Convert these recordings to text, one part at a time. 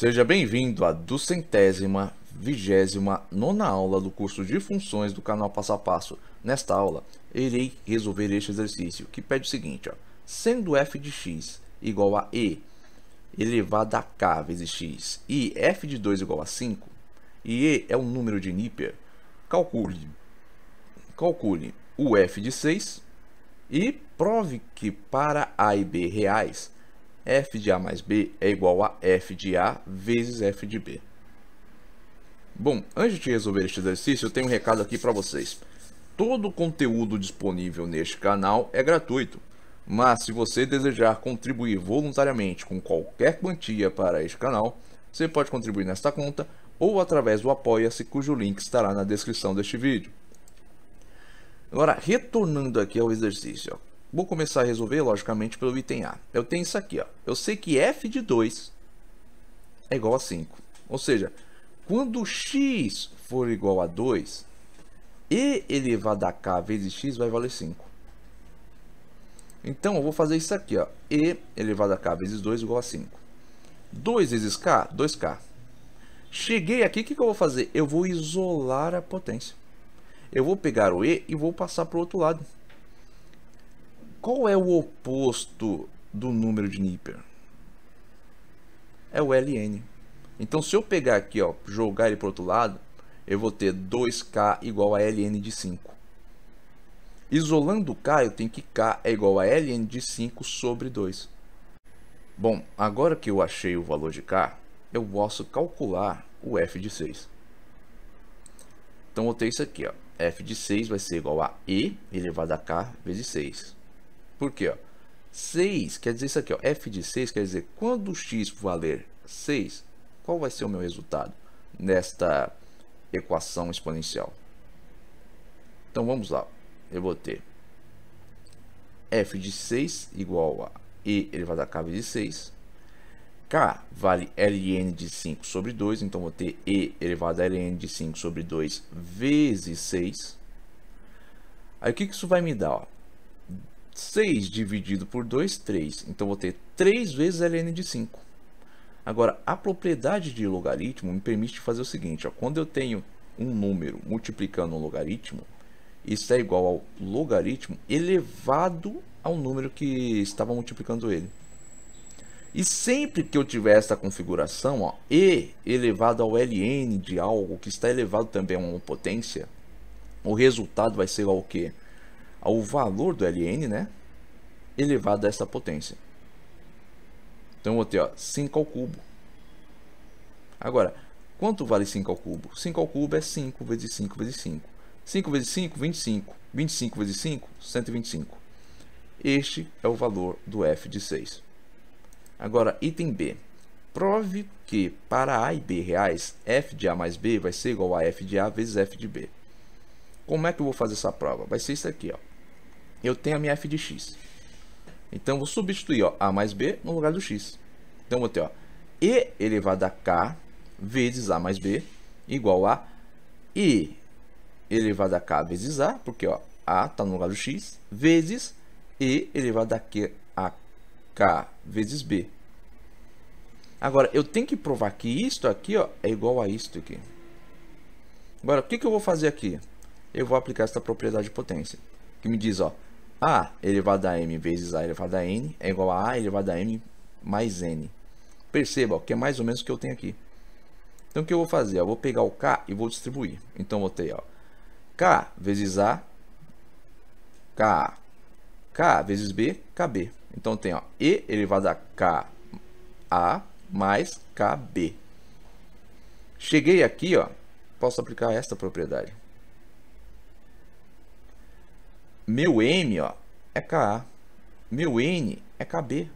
Seja bem-vindo à duzentésima, vigésima, nona aula do curso de funções do canal Passo a Passo. Nesta aula, irei resolver este exercício, que pede o seguinte, ó, sendo f de x igual a e elevado a k vezes x e f de 2 igual a 5, e e é um número de Napier, calcule, calcule o f de 6 e prove que para a e b reais, f de A mais B é igual a f de A vezes f de B. Bom, antes de resolver este exercício, eu tenho um recado aqui para vocês. Todo o conteúdo disponível neste canal é gratuito, mas se você desejar contribuir voluntariamente com qualquer quantia para este canal, você pode contribuir nesta conta ou através do Apoia-se, cujo link estará na descrição deste vídeo. Agora, retornando aqui ao exercício, Vou começar a resolver, logicamente, pelo item A. Eu tenho isso aqui, ó. Eu sei que f de 2 é igual a 5. Ou seja, quando x for igual a 2, e elevado a k vezes x vai valer 5. Então, eu vou fazer isso aqui, ó. E elevado a k vezes 2 igual a 5. 2 vezes k, 2k. Cheguei aqui, o que, que eu vou fazer? Eu vou isolar a potência. Eu vou pegar o e e vou passar para o outro lado. Qual é o oposto do número de Nipper? É o LN. Então, se eu pegar aqui, ó, jogar ele para outro lado, eu vou ter 2K igual a LN de 5. Isolando K, eu tenho que K é igual a ln de 5 sobre 2. Bom, agora que eu achei o valor de K, eu posso calcular o F de 6. Então, eu vou ter isso aqui. Ó. F de 6 vai ser igual a E elevado a K vezes 6. Por quê? Ó? 6 quer dizer isso aqui, ó. f de 6 quer dizer quando x valer 6, qual vai ser o meu resultado nesta equação exponencial? Então vamos lá, eu vou ter f de 6 igual a e elevado a k vezes 6, k vale ln de 5 sobre 2, então vou ter e elevado a ln de 5 sobre 2 vezes 6. Aí o que, que isso vai me dar? Ó? 6 dividido por 2, 3. Então, vou ter 3 vezes ln de 5. Agora, a propriedade de logaritmo me permite fazer o seguinte. Ó, quando eu tenho um número multiplicando um logaritmo, isso é igual ao logaritmo elevado ao número que estava multiplicando ele. E sempre que eu tiver essa configuração, ó, e elevado ao ln de algo que está elevado também a uma potência, o resultado vai ser igual ao quê? ao valor do Ln, né? Elevado a essa potência. Então eu vou ter ó, 5 ao cubo. Agora, quanto vale 5 ao cubo? 5 ao cubo é 5 vezes 5 vezes 5. 5 vezes 5, 25. 25 vezes 5, 125. Este é o valor do f de 6. Agora, item B. Prove que para a e b reais, f de a mais b vai ser igual a f de a vezes f de b. Como é que eu vou fazer essa prova? Vai ser isso aqui, ó. Eu tenho a minha f de x. Então, eu vou substituir ó, a mais b no lugar do x. Então, eu vou ter ó, e elevado a k vezes a mais b igual a e elevado a k vezes a, porque ó, a está no lugar do x, vezes e elevado a k, a k vezes b. Agora, eu tenho que provar que isto aqui ó, é igual a isto aqui. Agora, o que, que eu vou fazer aqui? eu vou aplicar essa propriedade de potência, que me diz, ó, A elevado a m vezes A elevado a n é igual a A elevado a m mais n. Perceba ó, que é mais ou menos o que eu tenho aqui. Então, o que eu vou fazer? Eu vou pegar o K e vou distribuir. Então, botei, ó, K vezes A, K, K vezes B, KB. Então, tenho ó, E elevado a K, A mais KB. Cheguei aqui, ó, posso aplicar esta propriedade. Meu M, ó, é KA. Meu N é KB.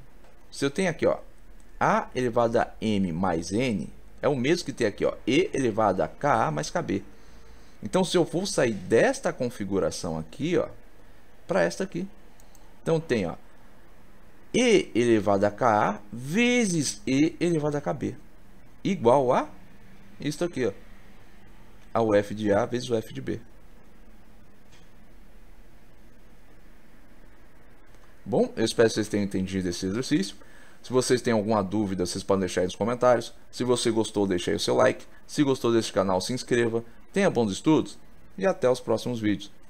Se eu tenho aqui, ó, A elevado a M mais N, é o mesmo que tem aqui, ó, E elevado a KA mais KB. Então, se eu for sair desta configuração aqui, ó, para esta aqui. Então, tem, ó, E elevado a KA vezes E elevado a KB. Igual a isto aqui, ó. a F de A vezes o F de B. Bom, eu espero que vocês tenham entendido esse exercício. Se vocês têm alguma dúvida, vocês podem deixar aí nos comentários. Se você gostou, deixe aí o seu like. Se gostou desse canal, se inscreva. Tenha bons estudos e até os próximos vídeos.